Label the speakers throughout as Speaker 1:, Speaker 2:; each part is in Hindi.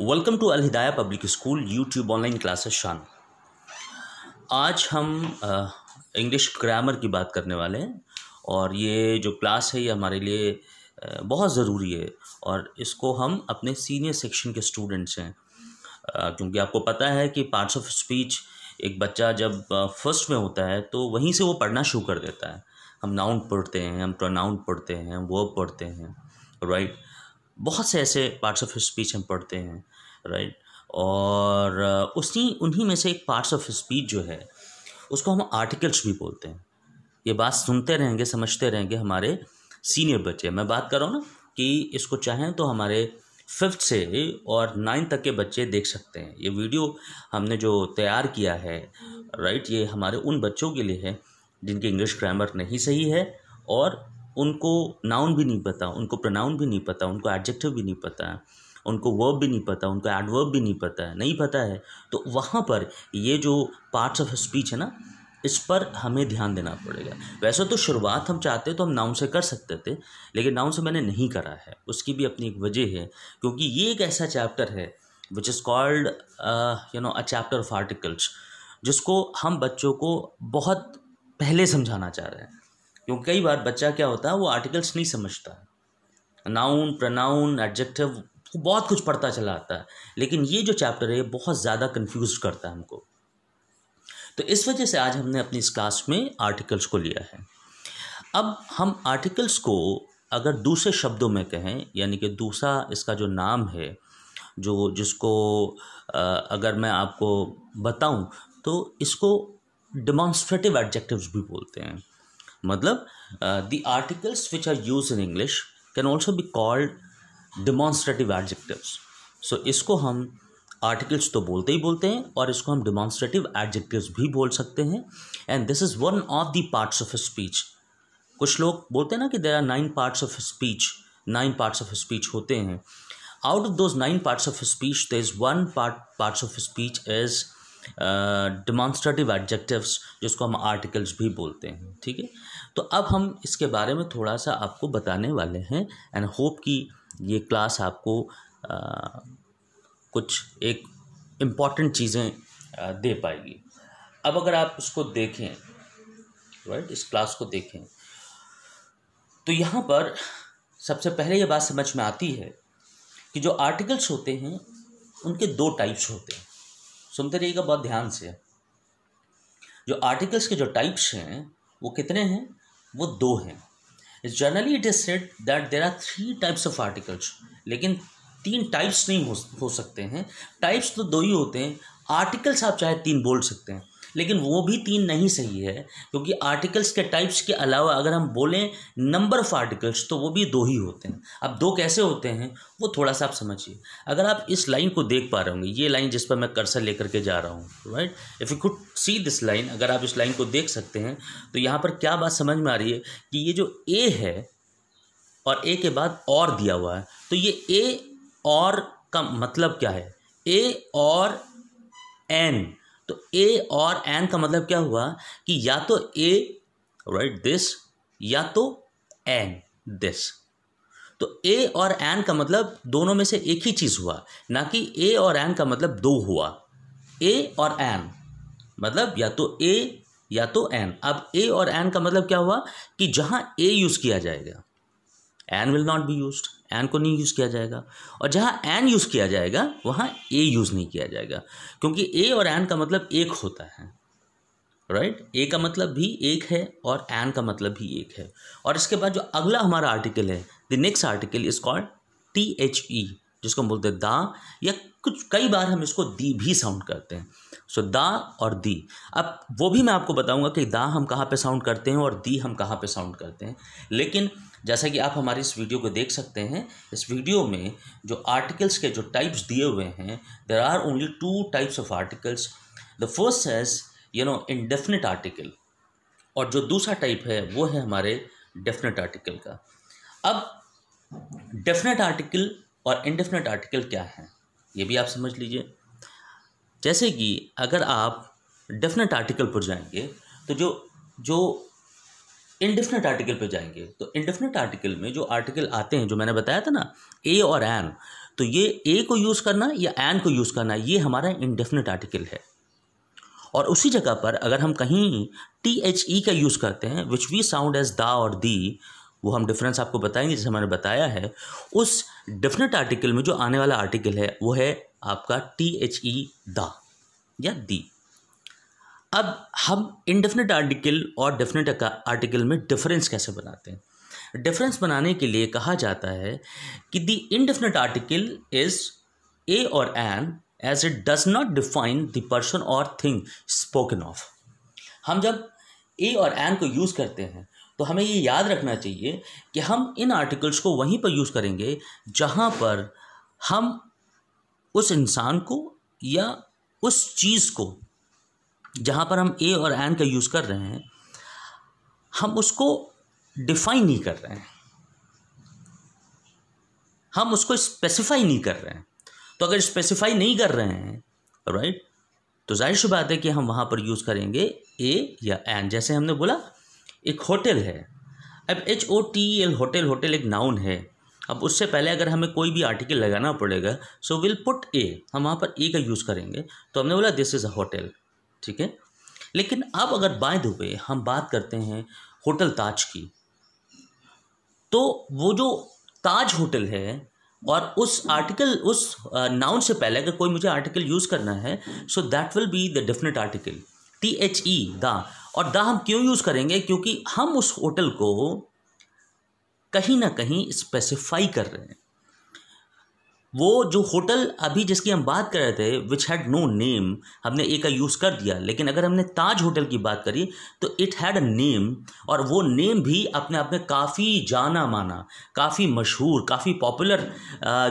Speaker 1: Welcome to Alhidaya public school YouTube online classes शान आज हम इंग्लिश ग्रामर की बात करने वाले हैं और ये जो क्लास है ये हमारे लिए बहुत ज़रूरी है और इसको हम अपने सीनियर सेक्शन के स्टूडेंट्स हैं क्योंकि आपको पता है कि पार्ट्स ऑफ स्पीच एक बच्चा जब फर्स्ट में होता है तो वहीं से वो पढ़ना शुरू कर देता है हम नाउन पढ़ते हैं हम प्रोनाउन पढ़ते हैं वर्ब पढ़ते हैं राइट right? बहुत से ऐसे पार्ट्स ऑफ स्पीच हम पढ़ते हैं राइट और उसी उन्हीं में से एक पार्ट्स ऑफ स्पीच जो है उसको हम आर्टिकल्स भी बोलते हैं ये बात सुनते रहेंगे समझते रहेंगे हमारे सीनियर बच्चे मैं बात कर रहा हूँ ना कि इसको चाहें तो हमारे फिफ्थ से और नाइन्थ तक के बच्चे देख सकते हैं ये वीडियो हमने जो तैयार किया है राइट ये हमारे उन बच्चों के लिए है जिनकी इंग्लिश ग्रामर नहीं सही है और उनको नाउन भी नहीं पता उनको प्रोनाउन भी नहीं पता उनको एडजेक्टिव भी नहीं पता उनको वर्ब भी नहीं पता उनको एडवर्ब भी नहीं पता है नहीं पता है तो वहाँ पर ये जो पार्ट्स ऑफ स्पीच है ना इस पर हमें ध्यान देना पड़ेगा वैसे तो शुरुआत हम चाहते तो हम नाउन से कर सकते थे लेकिन नाउन से मैंने नहीं करा है उसकी भी अपनी एक वजह है क्योंकि ये एक ऐसा चैप्टर है which is called you know a chapter of articles जिसको हम बच्चों को बहुत पहले समझाना चाह रहे हैं क्योंकि कई बार बच्चा क्या होता है वो आर्टिकल्स नहीं समझता नाउन प्रनाउन एडजेक्टिव वो बहुत कुछ पढ़ता चला आता है लेकिन ये जो चैप्टर है बहुत ज़्यादा कन्फ्यूज करता है हमको तो इस वजह से आज हमने अपनी इस क्लास में आर्टिकल्स को लिया है अब हम आर्टिकल्स को अगर दूसरे शब्दों में कहें यानी कि दूसरा इसका जो नाम है जो जिसको अगर मैं आपको बताऊं तो इसको डिमॉन्स्ट्रेटिव एडजेक्टिव्स भी बोलते हैं मतलब the articles which are use in English can also be called demonstrative adjective so इसको हम आर्टिकल्स तो बोलते ही बोलते हैं और इसको हम डिमॉन्स्ट्रेटिव एडजेक्टिव्स भी बोल सकते हैं and this is one of the parts of speech कुछ लोग बोलते हैं ना कि there are nine parts of speech nine parts of speech होते हैं out of those nine parts of speech there is one part parts of speech is demonstrative adjectives जिसको हम आर्टिकल्स भी बोलते हैं ठीक है तो अब हम इसके बारे में थोड़ा सा आपको बताने वाले हैं एंड होप कि ये क्लास आपको आ, कुछ एक इम्पॉर्टेंट चीज़ें दे पाएगी अब अगर आप इसको देखें राइट इस क्लास को देखें तो यहाँ पर सबसे पहले ये बात समझ में आती है कि जो आर्टिकल्स होते हैं उनके दो टाइप्स होते हैं सुनते रहिएगा बहुत ध्यान से जो आर्टिकल्स के जो टाइप्स हैं वो कितने हैं वो दो हैं generally it is set that there are three types of articles लेकिन तीन टाइप्स नहीं हो हो सकते हैं टाइप्स तो दो ही होते हैं आर्टिकल्स आप चाहे तीन बोल सकते हैं लेकिन वो भी तीन नहीं सही है क्योंकि आर्टिकल्स के टाइप्स के अलावा अगर हम बोलें नंबर ऑफ आर्टिकल्स तो वो भी दो ही होते हैं अब दो कैसे होते हैं वो थोड़ा सा आप समझिए अगर आप इस लाइन को देख पा रहे होंगे ये लाइन जिस पर मैं कर्सर लेकर के जा रहा हूँ right if you could see this line अगर आप इस लाइन को देख सकते हैं तो यहाँ पर क्या बात समझ में आ रही है कि ये जो ए है और ए के बाद और दिया हुआ है तो ये ए और का मतलब क्या है ए और एन तो ए और एन का मतलब क्या हुआ कि या तो ए राइट दिस या तो एन दिस तो ए और एन का मतलब दोनों में से एक ही चीज़ हुआ ना कि ए और एन का मतलब दो हुआ ए और एन मतलब या तो ए या तो एन अब ए और एन का मतलब क्या हुआ कि जहाँ ए यूज़ किया जाएगा an will not be use an को नहीं यूज़ किया जाएगा और जहाँ एन यूज़ किया जाएगा वहाँ ए यूज़ नहीं किया जाएगा क्योंकि ए और एन का मतलब एक होता है राइट right? ए का मतलब भी एक है और एन का मतलब भी एक है और इसके बाद जो अगला हमारा आर्टिकल है the next article is called T H E जिसको हम बोलते हैं दा या कुछ कई बार हम इसको दी भी साउंड करते हैं सो so, दा और दी अब वो भी मैं आपको बताऊंगा कि दा हम कहाँ पे साउंड करते हैं और दी हम कहाँ पे साउंड करते हैं लेकिन जैसा कि आप हमारी इस वीडियो को देख सकते हैं इस वीडियो में जो आर्टिकल्स के जो टाइप्स दिए हुए हैं there are only two types of articles the first has you know indefinite article और जो दूसरा टाइप है वो है हमारे डेफिनेट आर्टिकल का अब डेफिनेट आर्टिकल और इनडेफिनेट आर्टिकल क्या है ये भी आप समझ लीजिए जैसे कि अगर आप डेफिनेट आर्टिकल पर जाएंगे तो जो जो इंडिफिनिट आर्टिकल पे जाएंगे तो इंडिफिनिट आर्टिकल में जो आर्टिकल आते हैं जो मैंने बताया था ना ए और एन तो ये ए को यूज़ करना या एन को यूज़ करना ये हमारा इंडिफिनिट आर्टिकल है और उसी जगह पर अगर हम कहीं टी एच ई का यूज़ करते हैं विच वी साउंड एज दा और दी वो हम डिफरेंस आपको बताएंगे जैसे हमने बताया है उस डिफिनेट आर्टिकल में जो आने वाला आर्टिकल है वो है आपका टी एच ई दा या दी अब हम इनडेफिनेट आर्टिकल और डेफिनेट आर्टिकल में डिफरेंस कैसे बनाते हैं डिफरेंस बनाने के लिए कहा जाता है कि the indefinite article is a और an as it does not define the person और थिंग स्पोकन ऑफ हम जब ए और एन को यूज़ करते हैं तो हमें ये याद रखना चाहिए कि हम इन आर्टिकल्स को वहीं पर यूज़ करेंगे जहाँ पर हम उस इंसान को या उस चीज़ को जहाँ पर हम ए और एन का यूज़ कर रहे हैं हम उसको डिफाइन नहीं कर रहे हैं हम उसको स्पेसिफाई नहीं कर रहे हैं तो अगर स्पेसिफाई नहीं कर रहे हैं राइट तो जाहिर सी बात है कि हम वहाँ पर यूज़ करेंगे ए या एन जैसे हमने बोला एक होटल है अब H O T L hotel hotel एक नाउन है अब उससे पहले अगर हमें कोई भी आर्टिकल लगाना पड़ेगा सो विल पुट ए हम वहाँ पर ए का यूज़ करेंगे तो हमने बोला दिस इज़ अ होटल ठीक है लेकिन अब अगर बाय धोबे हम बात करते हैं होटल ताज की तो वो जो ताज होटल है और उस आर्टिकल उस नाउन से पहले अगर कोई मुझे आर्टिकल यूज़ करना है so that will be the definite article T H E the और दा हम क्यों यूज़ करेंगे क्योंकि हम उस होटल को कहीं ना कहीं स्पेसिफाई कर रहे हैं वो जो होटल अभी जिसकी हम बात कर रहे थे विच हैड नो नेम हमने एक का यूज़ कर दिया लेकिन अगर हमने ताज होटल की बात करी तो इट हैड अ नेम और वो नेम भी अपने आप में काफ़ी जाना माना काफ़ी मशहूर काफ़ी पॉपुलर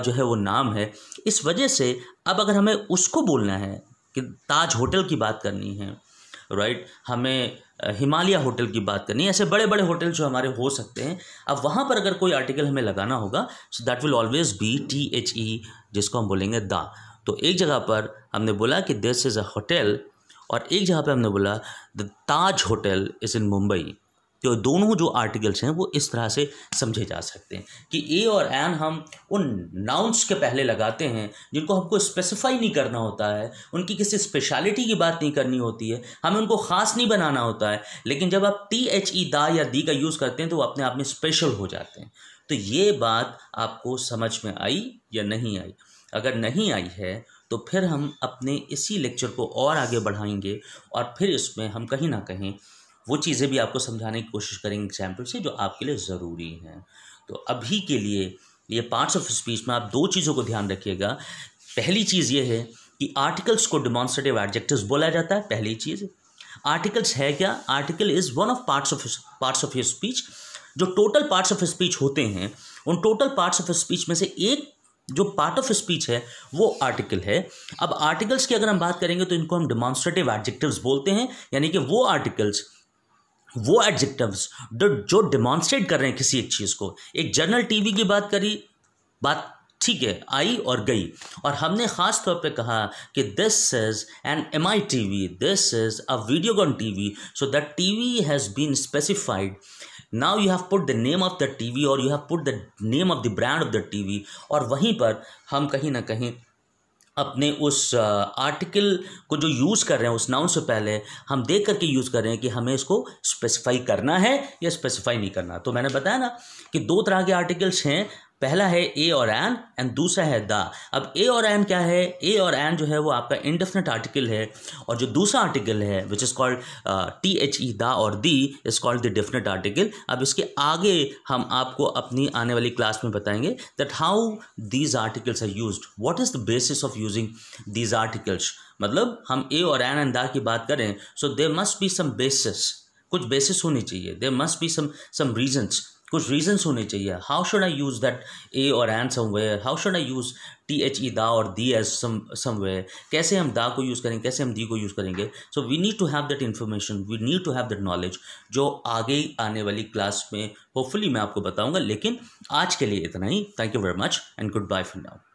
Speaker 1: जो है वो नाम है इस वजह से अब अगर हमें उसको बोलना है कि ताज होटल की बात करनी है राइट हमें हिमालय होटल की बात करनी है ऐसे बड़े बड़े होटल जो हमारे हो सकते हैं अब वहाँ पर अगर कोई आर्टिकल हमें लगाना होगा so that will always be T H E जिसको हम बोलेंगे द तो एक जगह पर हमने बोला कि दिस इज़ अ होटल और एक जगह पर हमने बोला the Taj hotel is in Mumbai तो दोनों जो आर्टिकल्स हैं वो इस तरह से समझे जा सकते हैं कि ए और एन हम उन नाउन्स के पहले लगाते हैं जिनको हमको स्पेसिफाई नहीं करना होता है उनकी किसी स्पेशलिटी की बात नहीं करनी होती है हमें उनको ख़ास नहीं बनाना होता है लेकिन जब आप टी एच ई दा या दी का यूज़ करते हैं तो वो अपने आप में स्पेशल हो जाते हैं तो ये बात आपको समझ में आई या नहीं आई अगर नहीं आई है तो फिर हम अपने इसी लेक्चर को और आगे बढ़ाएंगे और फिर इसमें हम कहीं ना कहीं वो चीज़ें भी आपको समझाने की कोशिश करेंगे एग्जाम्पल से जो आपके लिए ज़रूरी हैं तो अभी के लिए ये पार्ट्स ऑफ स्पीच में आप दो चीज़ों को ध्यान रखिएगा पहली चीज़ ये है कि आर्टिकल्स को डिमॉन्स्ट्रेटिव एडजेक्टिव बोला जाता है पहली चीज़ आर्टिकल्स है क्या article is one of parts of parts of your speech जो टोटल पार्ट्स ऑफ स्पीच होते हैं उन टोटल पार्ट्स ऑफ स्पीच में से एक जो पार्ट ऑफ स्पीच है वो आर्टिकल है अब आर्टिकल्स की अगर हम बात करेंगे तो इनको हम डिमॉन्स्ट्रेटिव एडजेक्टिव्स बोलते हैं यानी कि वो आर्टिकल्स वो एडजेक्टिव्स जो डिमॉन्स्ट्रेट कर रहे हैं किसी एक चीज़ को एक जनरल टीवी की बात करी बात ठीक है आई और गई और हमने ख़ास तौर पे कहा कि this is an M I TV this is a Videocon TV so that TV has been specified now you have put the name of the TV और you have put the name of the brand of the TV और वहीं पर हम कहीं ना कहीं अपने उस आर्टिकल को जो यूज़ कर रहे हैं उस नाउन से पहले हम देख करके यूज़ कर रहे हैं कि हमें इसको स्पेसिफाई करना है या स्पेसिफाई नहीं करना तो मैंने बताया ना कि दो तरह के आर्टिकल्स हैं पहला है ए और एन एंड दूसरा है द अब ए और एन क्या है ए और एन जो है वो आपका इंडेफिनेट आर्टिकल है और जो दूसरा आर्टिकल है which is called T H E the और the is called the definite article अब इसके आगे हम आपको अपनी आने वाली क्लास में बताएंगे that how these articles are use what is the basis of using these articles मतलब हम ए और एन एंड द की बात करें so there must be some basis कुछ बेसिस होनी चाहिए देर मस्ट बी सम सम कुछ रीजंस होने चाहिए how should I use that a और an somewhere how should I use T H E the और दी एज समवेयर कैसे हम दा को यूज़ करेंगे कैसे हम दी को यूज़ करेंगे so we need to have that information we need to have that knowledge जो आगे आने वाली क्लास में होपफुली मैं आपको बताऊंगा लेकिन आज के लिए इतना ही thank you very much and goodbye for now